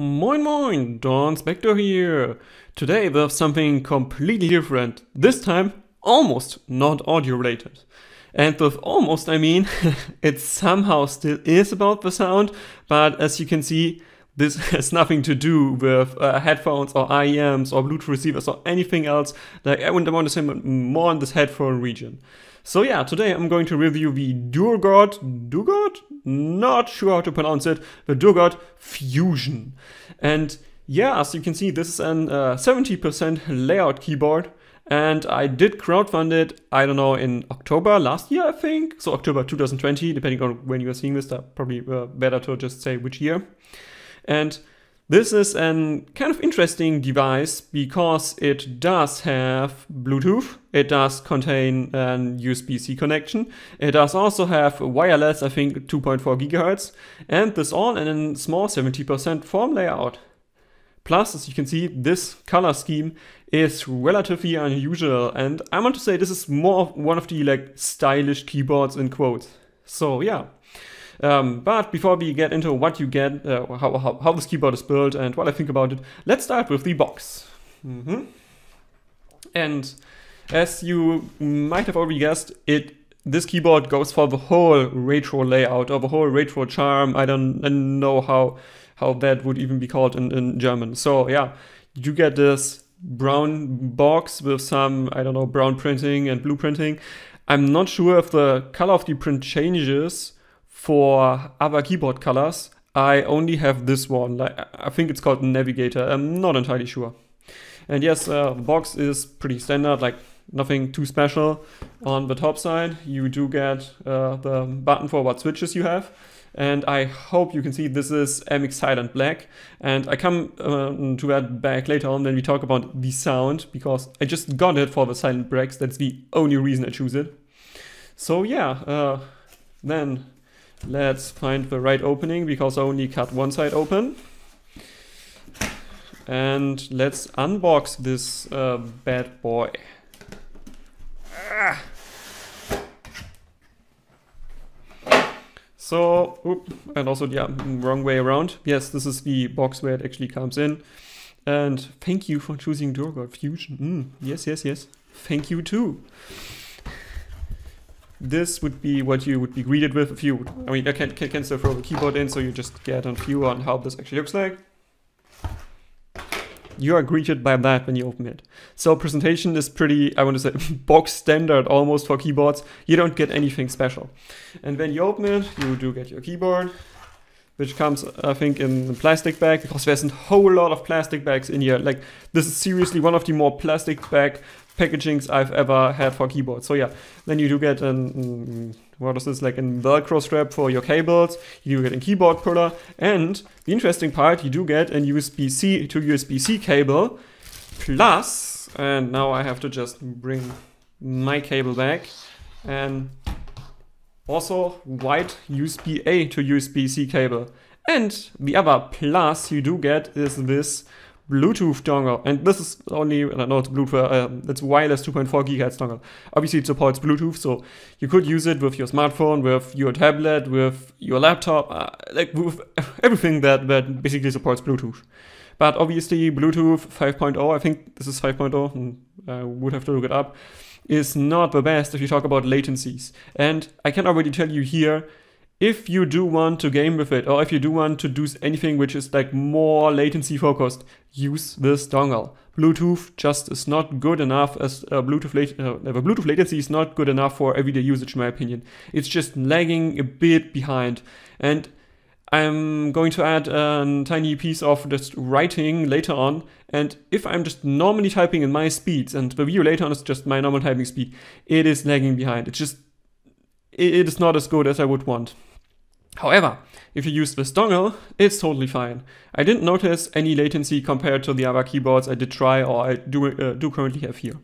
Moin moin, Don Spector here. Today we have something completely different, this time almost not audio related. And with almost I mean, it somehow still is about the sound, but as you can see, this has nothing to do with uh, headphones or IEMs or Bluetooth receivers or anything else. Like I wouldn't want to say more on this headphone region. So yeah, today I'm going to review the Durgod, Dugod? Not sure how to pronounce it, the Durgod Fusion. And yeah, as you can see, this is an 70% uh, layout keyboard and I did crowdfund it, I don't know, in October last year, I think. So October 2020, depending on when you are seeing this, that probably uh, better to just say which year. And this is an kind of interesting device because it does have Bluetooth, it does contain an USB-C connection, it does also have wireless, I think 2.4 gigahertz, and this all in a small 70% form layout. Plus, as you can see, this color scheme is relatively unusual, and I want to say this is more of one of the like stylish keyboards in quotes. So yeah, um, but before we get into what you get, uh, how, how, how, this keyboard is built and what I think about it, let's start with the box. Mm -hmm. And as you might have already guessed, it this keyboard goes for the whole retro layout or the whole retro charm. I don't, I don't know how how that would even be called in, in German. So yeah, you get this brown box with some, I don't know, brown printing and blue printing. I'm not sure if the color of the print changes, for other keyboard colors, I only have this one. I think it's called Navigator. I'm not entirely sure. And yes, uh, the box is pretty standard, like nothing too special. On the top side, you do get uh, the button for what switches you have. And I hope you can see this is MX Silent Black. And I come um, to that back later on when we talk about the sound, because I just got it for the Silent Blacks. That's the only reason I choose it. So yeah, uh, then Let's find the right opening because I only cut one side open. And let's unbox this uh, bad boy. Ah. So, and also, yeah, wrong way around. Yes, this is the box where it actually comes in. And thank you for choosing Durga Fusion. Mm, yes, yes, yes. Thank you too this would be what you would be greeted with if you, I mean, I can, can, can still throw the keyboard in so you just get a view on how this actually looks like. You are greeted by that when you open it. So presentation is pretty, I want to say, box standard almost for keyboards. You don't get anything special. And when you open it, you do get your keyboard, which comes, I think, in a plastic bag because there's a whole lot of plastic bags in here. Like, this is seriously one of the more plastic bag packagings I've ever had for keyboards. So yeah, then you do get an, mm, what is this, like a Velcro strap for your cables, you get a keyboard puller, and the interesting part, you do get a USB-C to USB-C cable, plus, and now I have to just bring my cable back, and also white USB-A to USB-C cable. And the other plus you do get is this Bluetooth dongle, and this is only know, it's Bluetooth, uh, it's wireless 2.4 gigahertz dongle. Obviously, it supports Bluetooth, so you could use it with your smartphone, with your tablet, with your laptop, uh, like with everything that that basically supports Bluetooth. But obviously, Bluetooth 5.0, I think this is 5.0, hmm, I would have to look it up, is not the best if you talk about latencies. And I can already tell you here if you do want to game with it, or if you do want to do anything which is like more latency focused, use this dongle. Bluetooth just is not good enough as uh, Bluetooth, lat uh, Bluetooth latency is not good enough for everyday usage, in my opinion. It's just lagging a bit behind. And I'm going to add a tiny piece of just writing later on. And if I'm just normally typing in my speeds, and the video later on is just my normal typing speed, it is lagging behind. It's just, it is not as good as I would want. However, if you use this dongle, it's totally fine. I didn't notice any latency compared to the other keyboards I did try or I do, uh, do currently have here.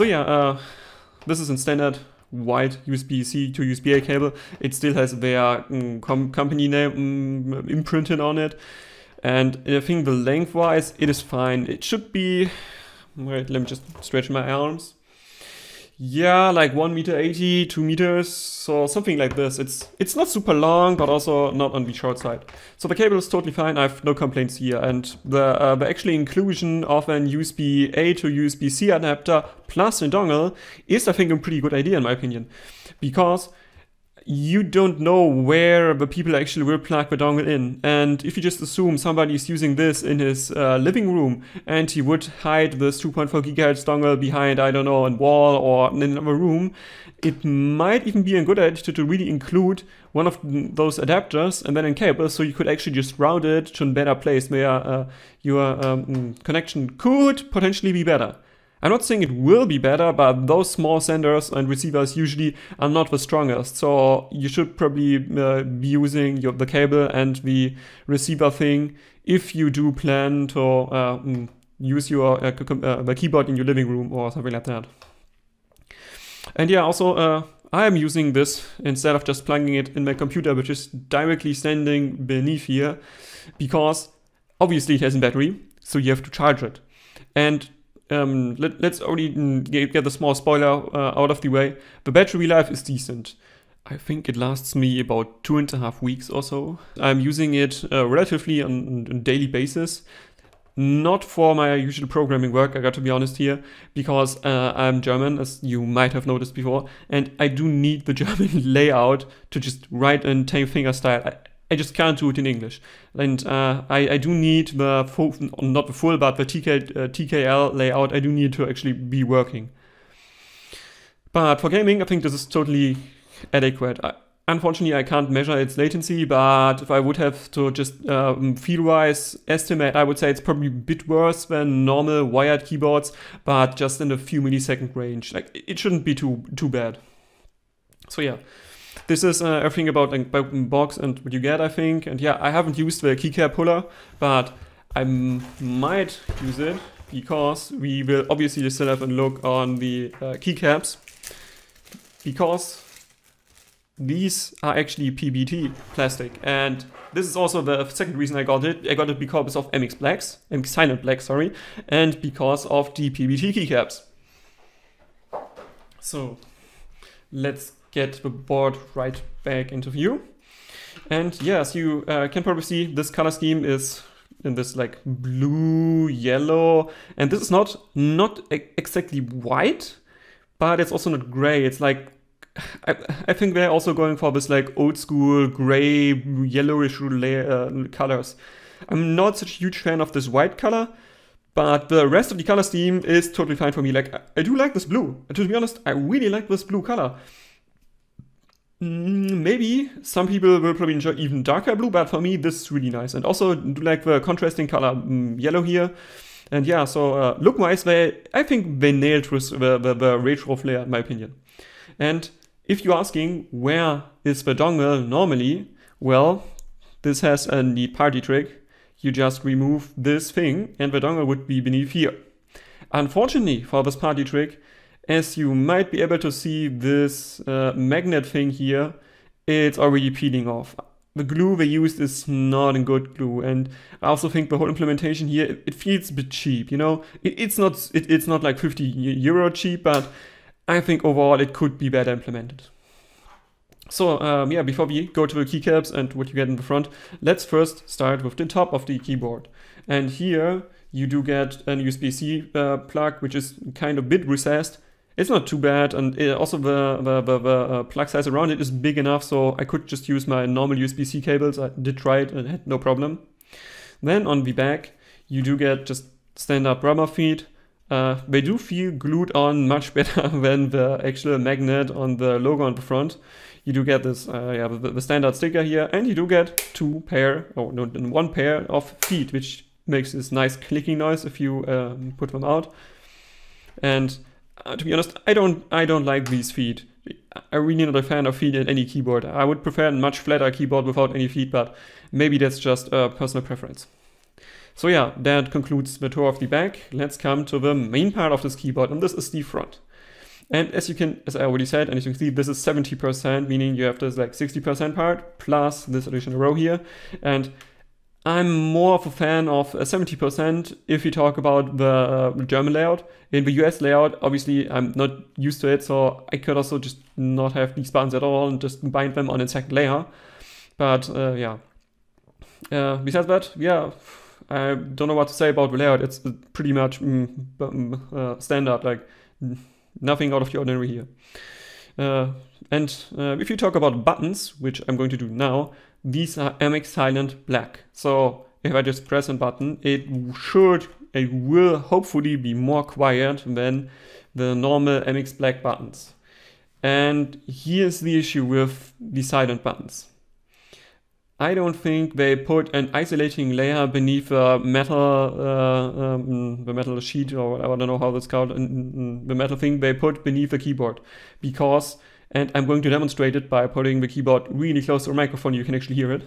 So yeah, uh, this is in standard white USB-C to USB-A cable. It still has their mm, com company name mm, imprinted on it. And I think the lengthwise, it is fine. It should be, wait, let me just stretch my arms yeah, like one meter eighty, two meters, so something like this. It's it's not super long, but also not on the short side. So the cable is totally fine. I have no complaints here. And the uh, the actually inclusion of an USB A to USB C adapter plus a dongle is, I think, a pretty good idea in my opinion, because you don't know where the people actually will plug the dongle in. And if you just assume somebody is using this in his uh, living room and he would hide this 2.4 gigahertz dongle behind, I don't know, a wall or in another room, it might even be a good idea to really include one of those adapters and then a cable so you could actually just route it to a better place where uh, your um, connection could potentially be better. I'm not saying it will be better, but those small senders and receivers usually are not the strongest. So you should probably uh, be using your, the cable and the receiver thing if you do plan to uh, mm, use your uh, uh, the keyboard in your living room or something like that. And yeah, also uh, I am using this instead of just plugging it in my computer, which is directly standing beneath here, because obviously it has a battery, so you have to charge it. And um, let, us only mm, get the small spoiler uh, out of the way. The battery life is decent. I think it lasts me about two and a half weeks or so. I'm using it uh, relatively on, on, daily basis. Not for my usual programming work, I got to be honest here, because uh, I'm German, as you might have noticed before, and I do need the German layout to just write in 10 finger style. I, I just can't do it in English. And uh, I, I do need the, full, not the full, but the TK, uh, TKL layout, I do need to actually be working. But for gaming, I think this is totally adequate. I, unfortunately, I can't measure its latency, but if I would have to just um, wise estimate, I would say it's probably a bit worse than normal wired keyboards, but just in a few millisecond range. Like It shouldn't be too, too bad. So yeah. This is uh, everything about like box and what you get, I think. And yeah, I haven't used the keycap puller, but I might use it because we will obviously still have a look on the uh, keycaps because these are actually PBT plastic. And this is also the second reason I got it. I got it because of MX Blacks, MX Silent Black, sorry, and because of the PBT keycaps. So let's get the board right back into view. And yes, you uh, can probably see this color scheme is in this like blue, yellow, and this is not not exactly white, but it's also not gray. It's like I, I think they're also going for this like old school gray, yellowish uh, colors. I'm not such a huge fan of this white color, but the rest of the color scheme is totally fine for me. Like I, I do like this blue. And to be honest, I really like this blue color. Mm, maybe some people will probably enjoy even darker blue, but for me, this is really nice. And also like the contrasting color mm, yellow here. And yeah, so uh, look-wise, they I think they nailed with the, the, the retro flair, in my opinion. And if you're asking where is the dongle normally, well, this has a neat party trick. You just remove this thing and the dongle would be beneath here. Unfortunately for this party trick, as you might be able to see this uh, magnet thing here, it's already peeling off. The glue they used is not a good glue, and I also think the whole implementation here, it, it feels a bit cheap, you know? It, it's not it, it's not like 50 euro cheap, but I think overall it could be better implemented. So um, yeah, before we go to the keycaps and what you get in the front, let's first start with the top of the keyboard. And here you do get an USB-C uh, plug, which is kind of bit recessed, it's not too bad. And uh, also the, the, the, the, uh, plug size around it is big enough, so I could just use my normal USB-C cables. I did try it and had no problem. Then on the back, you do get just standard rubber feet. Uh, they do feel glued on much better than the actual magnet on the logo on the front. You do get this, uh, yeah, the, the, standard sticker here, and you do get two pair, or oh, no, one pair of feet, which makes this nice clicking noise if you um, put them out. And uh, to be honest, I don't I don't like these feet. I'm really not a fan of feet in any keyboard. I would prefer a much flatter keyboard without any feet, but maybe that's just a personal preference. So yeah, that concludes the tour of the back. Let's come to the main part of this keyboard, and this is the front. And as you can, as I already said, and as you can see, this is 70%, meaning you have this like 60% part plus this additional row here. And I'm more of a fan of 70% uh, if we talk about uh, the German layout. In the US layout, obviously, I'm not used to it, so I could also just not have these buttons at all and just bind them on a second layer. But uh, yeah. Uh, besides that, yeah, I don't know what to say about the layout. It's uh, pretty much mm, standard, like nothing out of the ordinary here. Uh, and uh, if you talk about buttons, which I'm going to do now, these are MX silent black. So if I just press a button, it should, it will hopefully be more quiet than the normal MX black buttons. And here's the issue with the silent buttons. I don't think they put an isolating layer beneath a metal, uh, um, the metal sheet or whatever, I don't know how that's called, the metal thing they put beneath the keyboard. Because, and I'm going to demonstrate it by putting the keyboard really close to the microphone, you can actually hear it.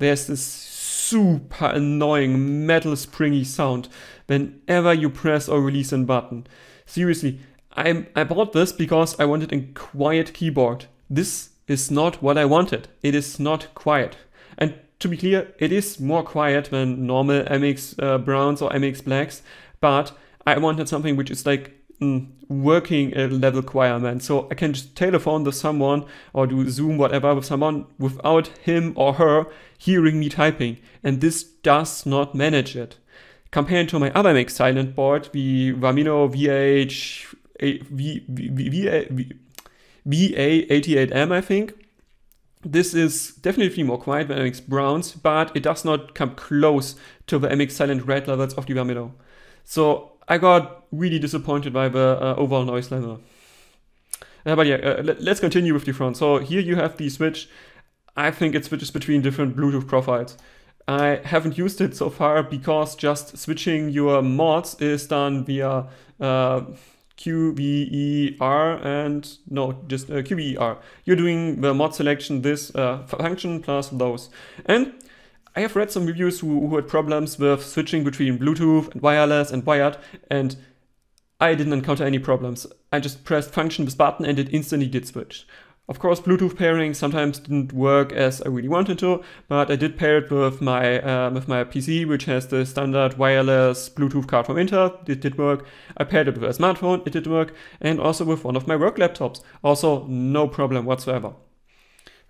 There's this super annoying metal springy sound whenever you press or release a button. Seriously, I, I bought this because I wanted a quiet keyboard. This is not what I wanted. It is not quiet. And to be clear, it is more quiet than normal MX uh, Browns or MX Blacks, but I wanted something which is like mm, working a level requirement. So I can just telephone to someone or do Zoom, whatever, with someone without him or her hearing me typing. And this does not manage it. Compared to my other MX Silent board, the Vamino VH VA88M, I think. This is definitely more quiet than MX Browns, but it does not come close to the MX Silent Red levels of the Vermilo. So I got really disappointed by the uh, overall noise level. Uh, but yeah, uh, let, us continue with the front. So here you have the switch. I think it switches between different Bluetooth profiles. I haven't used it so far because just switching your mods is done via uh, QVER and no, just uh, QVER. You're doing the mod selection, this uh, function plus those. And I have read some reviews who, who, had problems with switching between Bluetooth and wireless and wired, and I didn't encounter any problems. I just pressed function with button and it instantly did switch. Of course, Bluetooth pairing sometimes didn't work as I really wanted to, but I did pair it with my uh, with my PC, which has the standard wireless Bluetooth card from Intel. It did work. I paired it with a smartphone. It did work, and also with one of my work laptops. Also, no problem whatsoever.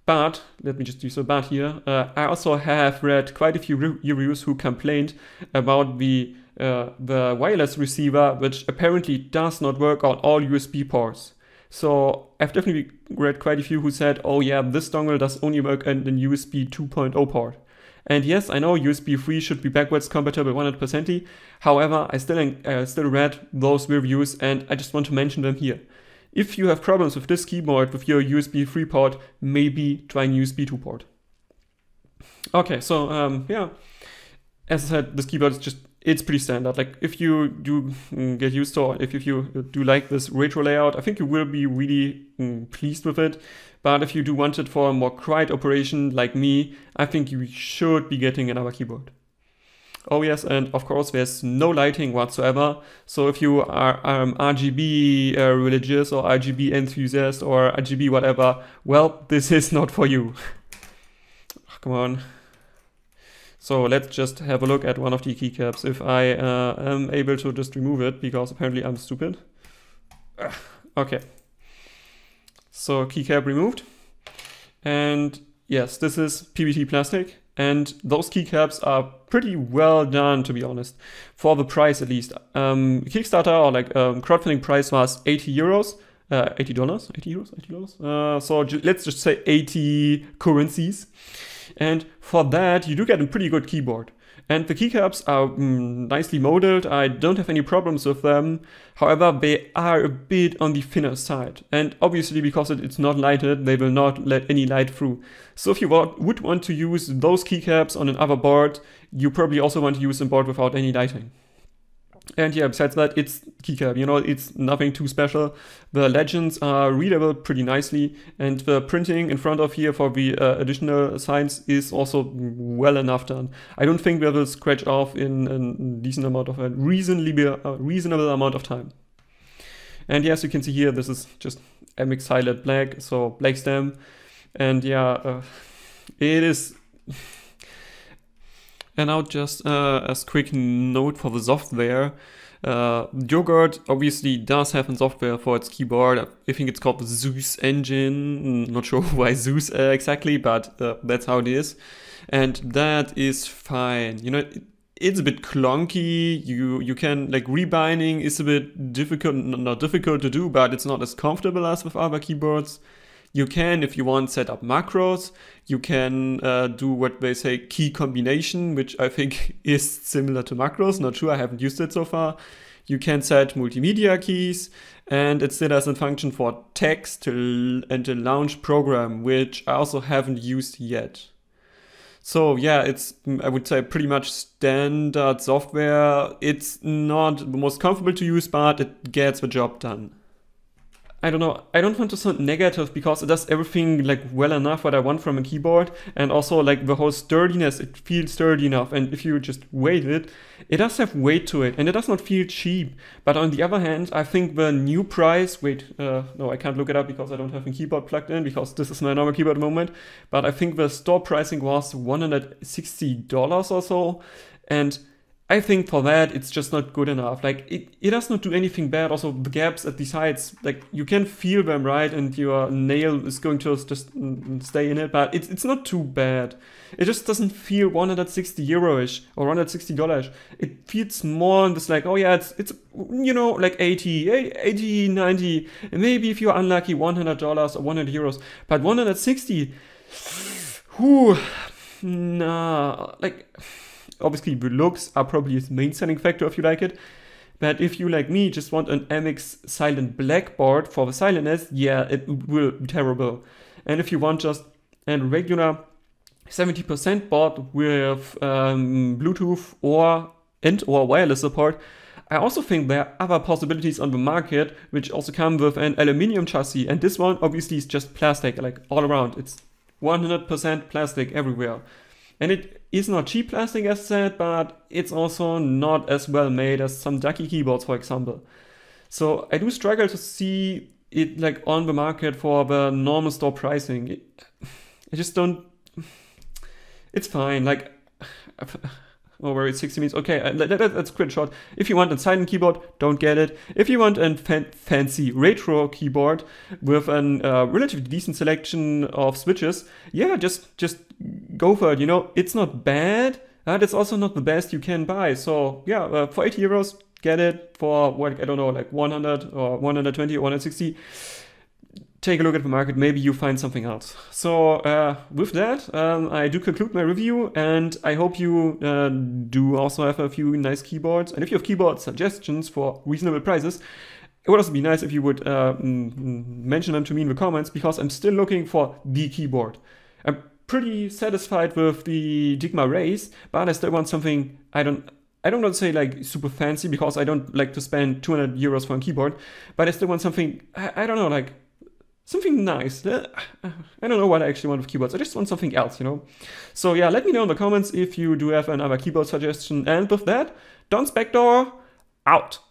But let me just do so bad here. Uh, I also have read quite a few reviews who complained about the uh, the wireless receiver, which apparently does not work on all USB ports. So I've definitely read quite a few who said, oh yeah, this dongle does only work in the USB 2.0 port. And yes, I know USB 3 should be backwards compatible 100%. However, I still, uh, still read those reviews and I just want to mention them here. If you have problems with this keyboard with your USB 3 port, maybe try an USB 2 port. Okay, so um, yeah, as I said, this keyboard is just it's pretty standard. Like if you do mm, get used to, it, if, if you do like this retro layout, I think you will be really mm, pleased with it. But if you do want it for a more quiet operation like me, I think you should be getting another keyboard. Oh yes, and of course there's no lighting whatsoever. So if you are um, RGB uh, religious or RGB enthusiast or RGB whatever, well, this is not for you. Oh, come on. So let's just have a look at one of the keycaps if I uh, am able to just remove it because apparently I'm stupid. Ugh. Okay. So keycap removed. And yes, this is PBT plastic. And those keycaps are pretty well done, to be honest, for the price at least. Um, Kickstarter or like um, crowdfunding price was 80 euros, uh, 80 dollars, 80 euros, 80 dollars. Uh, so let's just say 80 currencies. And for that, you do get a pretty good keyboard. And the keycaps are mm, nicely modeled, I don't have any problems with them. However, they are a bit on the thinner side. And obviously, because it, it's not lighted, they will not let any light through. So if you want, would want to use those keycaps on another board, you probably also want to use a board without any lighting. And yeah, besides that, it's keycap, you know, it's nothing too special. The legends are readable pretty nicely, and the printing in front of here for the uh, additional signs is also well enough done. I don't think have will scratch off in a decent amount of a reasonably uh, reasonable amount of time. And yes, you can see here, this is just MX highlight black, so black stem. And yeah, uh, it is and now just uh, as quick note for the software, uh, Yogurt obviously does have a software for its keyboard. I think it's called the Zeus Engine. Mm, not sure why Zeus uh, exactly, but uh, that's how it is. And that is fine. You know, it, it's a bit clunky. You you can like rebinding is a bit difficult, not difficult to do, but it's not as comfortable as with other keyboards. You can, if you want, set up macros. You can uh, do what they say key combination, which I think is similar to macros. Not sure, I haven't used it so far. You can set multimedia keys, and it still has a function for text to, and a launch program, which I also haven't used yet. So yeah, it's mm, I would say pretty much standard software. It's not the most comfortable to use, but it gets the job done. I don't know, I don't want to sound negative because it does everything like well enough what I want from a keyboard and also like the whole sturdiness, it feels sturdy enough and if you just weight it, it does have weight to it and it does not feel cheap. But on the other hand, I think the new price, wait, uh, no, I can't look it up because I don't have a keyboard plugged in because this is my normal keyboard at the moment, but I think the store pricing was $160 or so and I think for that, it's just not good enough. Like, it, it does not do anything bad. Also, the gaps at the sides, like, you can feel them, right? And your nail is going to just stay in it, but it's it's not too bad. It just doesn't feel 160 euro-ish or 160 dollars. It feels more just like, oh yeah, it's, it's you know, like 80, 80, 90, maybe if you're unlucky, 100 dollars or 100 euros. But 160, whoo, nah, like obviously looks are probably his main selling factor if you like it. But if you, like me, just want an MX silent blackboard for the silentness, yeah, it will be terrible. And if you want just a regular 70% board with um, Bluetooth or and or wireless support, I also think there are other possibilities on the market which also come with an aluminium chassis and this one obviously is just plastic like all around. It's 100% plastic everywhere. And it is not cheap plastic as said, but it's also not as well made as some ducky keyboards, for example. So I do struggle to see it like on the market for the normal store pricing. It, I just don't. It's fine. Like or where it's 60 meters. Okay, uh, that, that, that's a shot. If you want a silent keyboard, don't get it. If you want a fan fancy retro keyboard with a uh, relatively decent selection of switches, yeah, just just go for it. You know, it's not bad. Uh, that's also not the best you can buy. So yeah, uh, for 80 euros, get it for what I don't know, like 100 or 120 or 160 take a look at the market. Maybe you find something else. So uh, with that, um, I do conclude my review and I hope you uh, do also have a few nice keyboards. And if you have keyboard suggestions for reasonable prices, it would also be nice if you would uh, mention them to me in the comments because I'm still looking for the keyboard. I'm pretty satisfied with the Digma Race, but I still want something I don't I don't want to say like super fancy because I don't like to spend 200 euros for a keyboard, but I still want something I, I don't know like something nice. I don't know what I actually want with keyboards. I just want something else, you know? So yeah, let me know in the comments if you do have another keyboard suggestion. And with that, Don's Backdoor out.